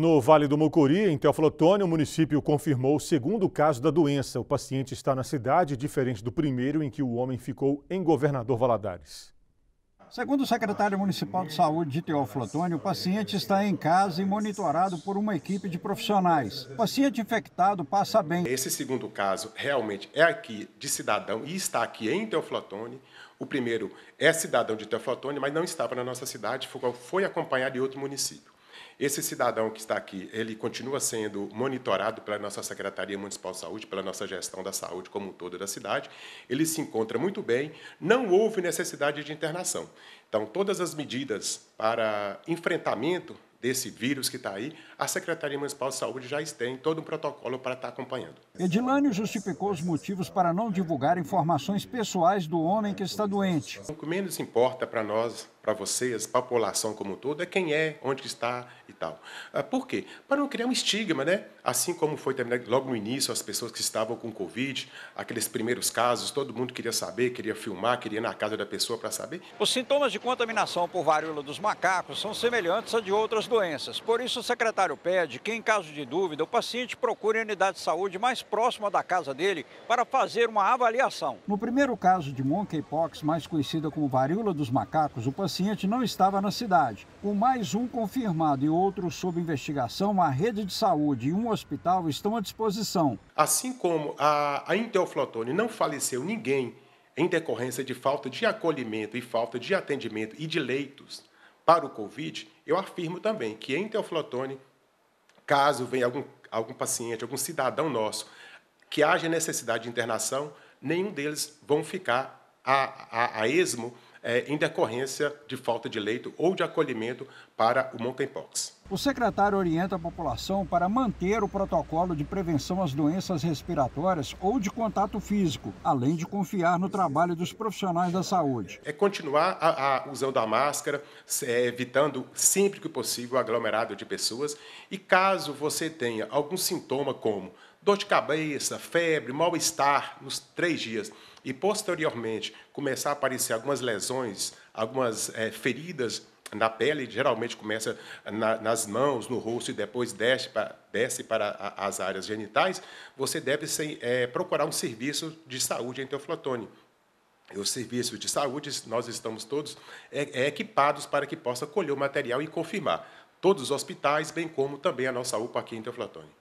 No Vale do Mucuri, em Teoflotone, o município confirmou o segundo caso da doença. O paciente está na cidade, diferente do primeiro em que o homem ficou em Governador Valadares. Segundo o secretário municipal de saúde de Teoflotone, o paciente está em casa e monitorado por uma equipe de profissionais. O paciente infectado passa bem. Esse segundo caso realmente é aqui de cidadão e está aqui em Teoflotone. O primeiro é cidadão de Teoflotone, mas não estava na nossa cidade, foi acompanhado em outro município. Esse cidadão que está aqui, ele continua sendo monitorado pela nossa Secretaria Municipal de Saúde, pela nossa gestão da saúde como um todo da cidade. Ele se encontra muito bem, não houve necessidade de internação. Então, todas as medidas para enfrentamento desse vírus que está aí, a Secretaria Municipal de Saúde já tem todo um protocolo para estar acompanhando. Edilânio justificou os motivos para não divulgar informações pessoais do homem que está doente. O que menos importa para nós para vocês, para a população como um todo, é quem é, onde está e tal. Ah, por quê? Para não criar um estigma, né? Assim como foi também logo no início, as pessoas que estavam com Covid, aqueles primeiros casos, todo mundo queria saber, queria filmar, queria ir na casa da pessoa para saber. Os sintomas de contaminação por varíola dos macacos são semelhantes a de outras doenças. Por isso, o secretário pede que, em caso de dúvida, o paciente procure a unidade de saúde mais próxima da casa dele para fazer uma avaliação. No primeiro caso de monkeypox, mais conhecida como varíola dos macacos, o paciente paciente não estava na cidade. Com mais um confirmado e outro sob investigação, a rede de saúde e um hospital estão à disposição. Assim como a, a Intelflotone não faleceu ninguém em decorrência de falta de acolhimento e falta de atendimento e de leitos para o Covid, eu afirmo também que em Teoflotone, caso venha algum, algum paciente, algum cidadão nosso que haja necessidade de internação, nenhum deles vão ficar a, a, a esmo é, em decorrência de falta de leito ou de acolhimento para o monkeypox. O secretário orienta a população para manter o protocolo de prevenção às doenças respiratórias ou de contato físico, além de confiar no trabalho dos profissionais da saúde. É continuar a, a, usando a máscara, é, evitando sempre que possível aglomerado de pessoas. E caso você tenha algum sintoma como dor de cabeça, febre, mal-estar nos três dias e posteriormente começar a aparecer algumas lesões, algumas é, feridas na pele, geralmente começa na, nas mãos, no rosto e depois desce para, desce para a, as áreas genitais, você deve ser, é, eh, procurar um serviço de saúde em Teoflotone. Os serviços de saúde, nós estamos todos é, equipados para que possa colher o material e confirmar. Todos os hospitais, bem como também a nossa UPA aqui em Teoflotone.